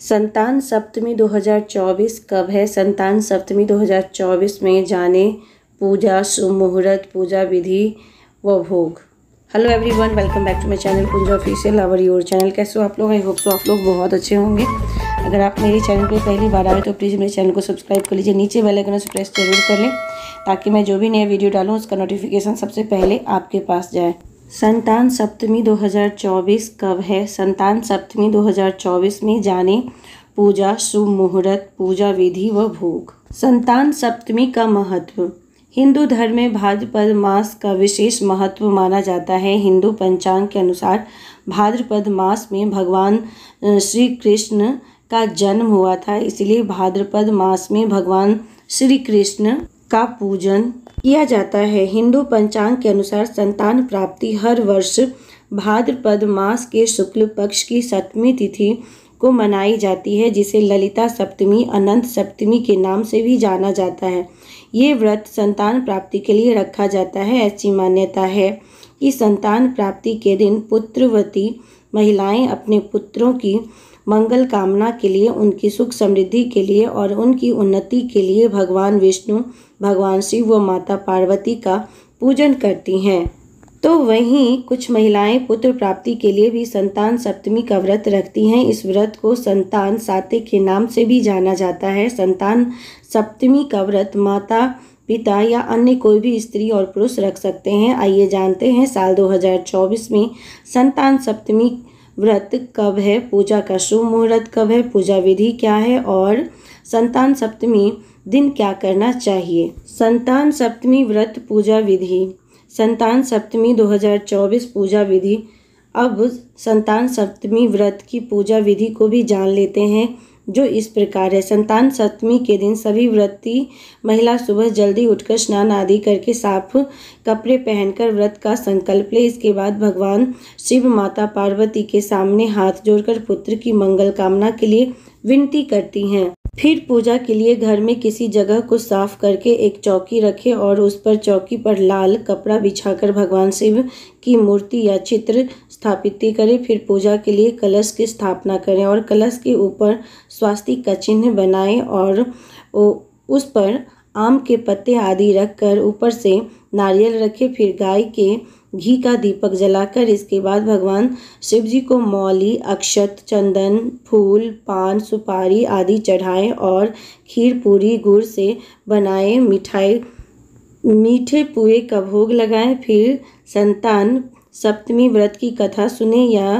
संतान सप्तमी 2024 कब है संतान सप्तमी 2024 में जाने पूजा शुभ मुहूर्त पूजा विधि व भोग hello everyone welcome back to my channel Puja official our your channel कैसे हो आप लोग आई होप सो आप लोग बहुत अच्छे होंगे अगर आप मेरे चैनल पर पहली बार आए तो प्लीज़ मेरे चैनल को सब्सक्राइब कर लीजिए नीचे बेल आइकन से प्रेस जरूर कर लें ताकि मैं जो भी नया वीडियो डालूँ उसका नोटिफिकेशन सबसे पहले आपके पास जाए संतान सप्तमी 2024 कब है संतान सप्तमी 2024 में जाने पूजा शुभ मुहूर्त पूजा विधि व भोग संतान सप्तमी का महत्व हिंदू धर्म में भाद्रपद मास का विशेष महत्व माना जाता है हिंदू पंचांग के अनुसार भाद्रपद मास में भगवान श्री कृष्ण का जन्म हुआ था इसलिए भाद्रपद मास में भगवान श्री कृष्ण का पूजन किया जाता है हिंदू पंचांग के अनुसार संतान प्राप्ति हर वर्ष भाद्रपद मास के शुक्ल पक्ष की सप्तमी तिथि को मनाई जाती है जिसे ललिता सप्तमी अनंत सप्तमी के नाम से भी जाना जाता है ये व्रत संतान प्राप्ति के लिए रखा जाता है ऐसी मान्यता है कि संतान प्राप्ति के दिन पुत्रवती महिलाएं अपने पुत्रों की मंगल कामना के लिए उनकी सुख समृद्धि के लिए और उनकी उन्नति के लिए भगवान विष्णु भगवान शिव व माता पार्वती का पूजन करती हैं तो वहीं कुछ महिलाएं पुत्र प्राप्ति के लिए भी संतान सप्तमी का व्रत रखती हैं इस व्रत को संतान साते के नाम से भी जाना जाता है संतान सप्तमी का व्रत माता पिता या अन्य कोई भी स्त्री और पुरुष रख सकते हैं आइए जानते हैं साल 2024 में संतान सप्तमी व्रत कब है पूजा का शुभ मुहूर्त कब है पूजा विधि क्या है और संतान सप्तमी दिन क्या करना चाहिए संतान सप्तमी व्रत पूजा विधि संतान सप्तमी 2024 पूजा विधि अब संतान सप्तमी व्रत की पूजा विधि को भी जान लेते हैं जो इस प्रकार है संतान सप्तमी के दिन सभी व्रति महिला सुबह जल्दी उठकर स्नान आदि करके साफ कपड़े पहनकर व्रत का संकल्प ले इसके बाद भगवान शिव माता पार्वती के सामने हाथ जोड़कर पुत्र की मंगल कामना के लिए विनती करती हैं फिर पूजा के लिए घर में किसी जगह को साफ करके एक चौकी रखें और उस पर चौकी पर लाल कपड़ा बिछाकर भगवान शिव की मूर्ति या चित्र स्थापित करें फिर पूजा के लिए कलश की स्थापना करें और कलश के ऊपर स्वास्थ्य का चिन्ह बनाएं और उस पर आम के पत्ते आदि रखकर ऊपर से नारियल रखें फिर गाय के घी का दीपक जलाकर इसके बाद भगवान शिव जी को मौली अक्षत चंदन फूल पान सुपारी आदि चढ़ाएं और खीर पूरी गुड़ से बनाए मिठाई मीठे पुए का भोग लगाएं फिर संतान सप्तमी व्रत की कथा सुने या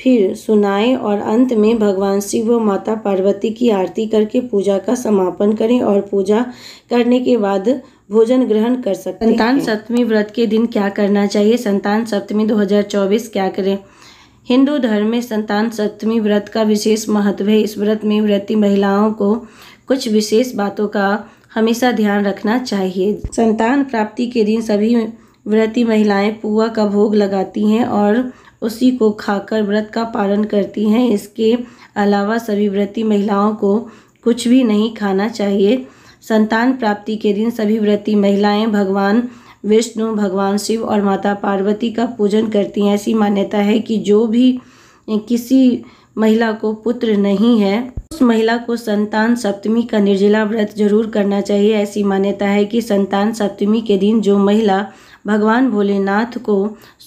फिर सुनाए और अंत में भगवान शिव व माता पार्वती की आरती करके पूजा का समापन करें और पूजा करने के बाद भोजन ग्रहण कर सकते संतान सप्तमी व्रत के दिन क्या करना चाहिए संतान सप्तमी 2024 क्या करें हिंदू धर्म में संतान सप्तमी व्रत का विशेष महत्व है इस व्रत में व्रती महिलाओं को कुछ विशेष बातों का हमेशा ध्यान रखना चाहिए संतान प्राप्ति के दिन सभी व्रती महिलाएं पुआ का भोग लगाती हैं और उसी को खाकर व्रत का पालन करती हैं इसके अलावा सभी व्रती महिलाओं को कुछ भी नहीं खाना चाहिए संतान प्राप्ति के दिन सभी व्रती महिलाएं भगवान विष्णु भगवान शिव और माता पार्वती का पूजन करती हैं ऐसी मान्यता है कि जो भी किसी महिला को पुत्र नहीं है उस महिला को संतान सप्तमी का निर्जला व्रत जरूर करना चाहिए ऐसी मान्यता है कि संतान सप्तमी के दिन जो महिला भगवान भोलेनाथ को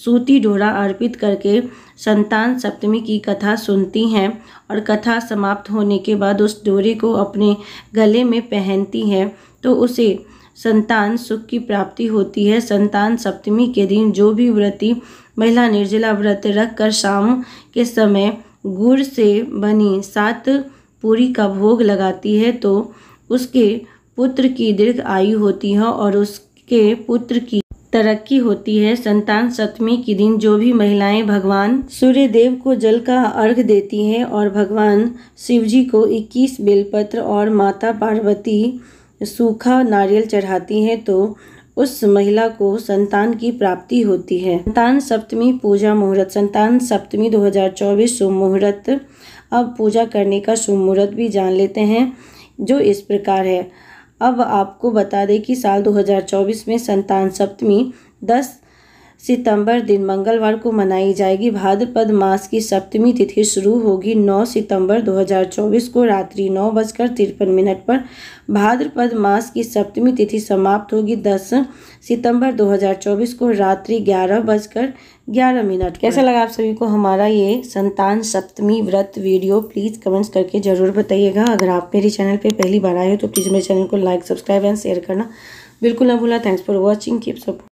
सूती डोरा अर्पित करके संतान सप्तमी की कथा सुनती हैं और कथा समाप्त होने के बाद उस डोरे को अपने गले में पहनती हैं तो उसे संतान सुख की प्राप्ति होती है संतान सप्तमी के दिन जो भी व्रती महिला निर्जला व्रत रख कर शाम के समय गुड़ से बनी सात पूरी का भोग लगाती है तो उसके पुत्र की दीर्घ आयु होती है और उसके पुत्र की तरक्की होती है संतान सप्तमी के दिन जो भी महिलाएं भगवान सूर्य देव को जल का अर्घ देती हैं और भगवान शिव जी को 21 बेलपत्र और माता पार्वती सूखा नारियल चढ़ाती हैं तो उस महिला को संतान की प्राप्ति होती है संतान सप्तमी पूजा मुहूर्त संतान सप्तमी 2024 शुभ मुहूर्त अब पूजा करने का शुभ मुहूर्त भी जान लेते हैं जो इस प्रकार है अब आपको बता दें कि साल 2024 में संतान सप्तमी 10 सितंबर दिन मंगलवार को मनाई जाएगी भाद्रपद मास की सप्तमी तिथि शुरू होगी 9 सितंबर 2024 को रात्रि नौ बजकर तिरपन मिनट पर भाद्रपद मास की सप्तमी तिथि समाप्त होगी 10 सितंबर 2024 को रात्रि ग्यारह बजकर ग्यारह मिनट कैसा लगा आप सभी को हमारा ये संतान सप्तमी व्रत वीडियो प्लीज़ कमेंट्स करके ज़रूर बताइएगा अगर आप मेरे चैनल पर पहली बार आए हो तो प्लीज़ मेरे चैनल को लाइक सब्सक्राइब एंड शेयर करना बिल्कुल ना भूला thanks for watching keep support